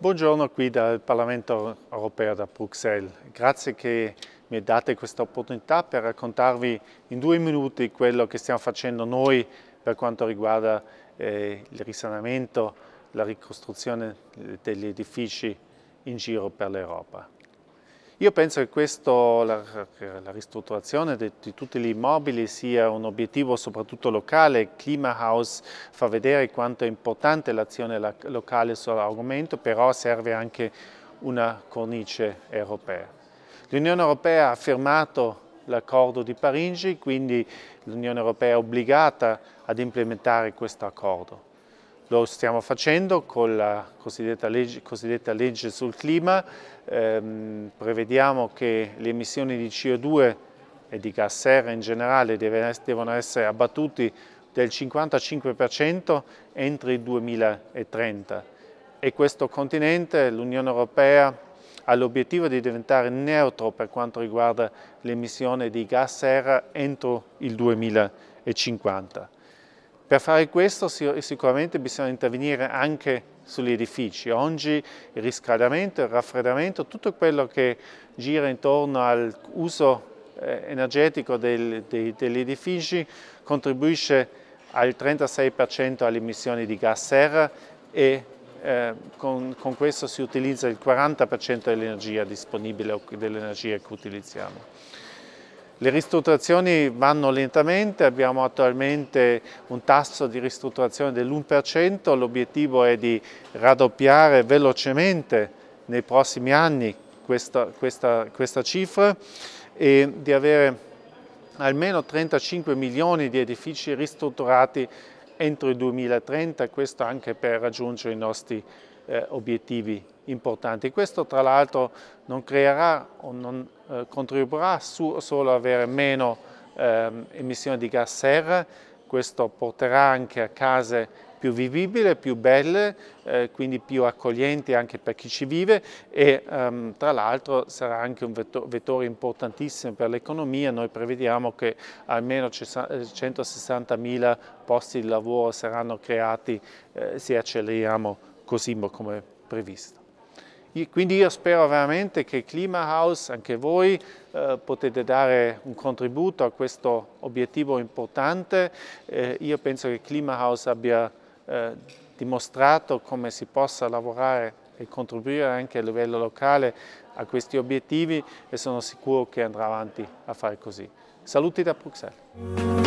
Buongiorno qui dal Parlamento europeo da Bruxelles. Grazie che mi date questa opportunità per raccontarvi in due minuti quello che stiamo facendo noi per quanto riguarda eh, il risanamento, la ricostruzione eh, degli edifici in giro per l'Europa. Io penso che questo, la, la ristrutturazione di, di, tutti gli immobili sia un obiettivo soprattutto locale. Clima fa vedere quanto è importante l'azione locale sull'argomento, però serve anche una cornice europea. L'Unione Europea ha firmato l'accordo di Parigi, quindi l'Unione Europea è obbligata ad implementare questo accordo. Lo stiamo facendo con la cosiddetta legge, cosiddetta legge sul clima, ehm, prevediamo che le emissioni di CO2 e di gas serra in generale devono essere abbattuti del 55% entro il 2030 e questo continente, l'Unione Europea, ha l'obiettivo di diventare neutro per quanto riguarda l'emissione di gas serra entro il 2050. Per fare questo sicuramente bisogna intervenire anche sugli edifici. Oggi il riscaldamento, il raffreddamento, tutto quello che gira intorno all'uso eh, energetico del, de, degli edifici contribuisce al 36% alle emissioni di gas serra e eh, con, con, questo si utilizza il 40% dell'energia disponibile, dell'energia che utilizziamo. Le ristrutturazioni vanno lentamente, abbiamo attualmente un tasso di ristrutturazione dell'1%, l'obiettivo è di raddoppiare velocemente nei prossimi anni questa, questa, questa cifra e di avere almeno 35 milioni di edifici ristrutturati entro il 2030, questo anche per raggiungere i nostri obiettivi eh, obiettivi importanti. Questo tra l'altro non creerà o non eh, contribuirà su, solo ad avere meno eh, emissioni di gas serra, questo porterà anche a case più vivibili, più belle, eh, quindi più accoglienti anche per chi ci vive e ehm, tra l'altro sarà anche un vettore importantissimo per l'economia, noi prevediamo che almeno 160.000 eh, posti di lavoro saranno creati eh, se acceleriamo così come previsto. Quindi io spero veramente che Clima House, anche voi, eh, potete dare un contributo a questo obiettivo importante. Eh, io penso che Clima House abbia eh, dimostrato come si possa lavorare e contribuire anche a livello locale a questi obiettivi e sono sicuro che andrà avanti a fare così. Saluti da Bruxelles.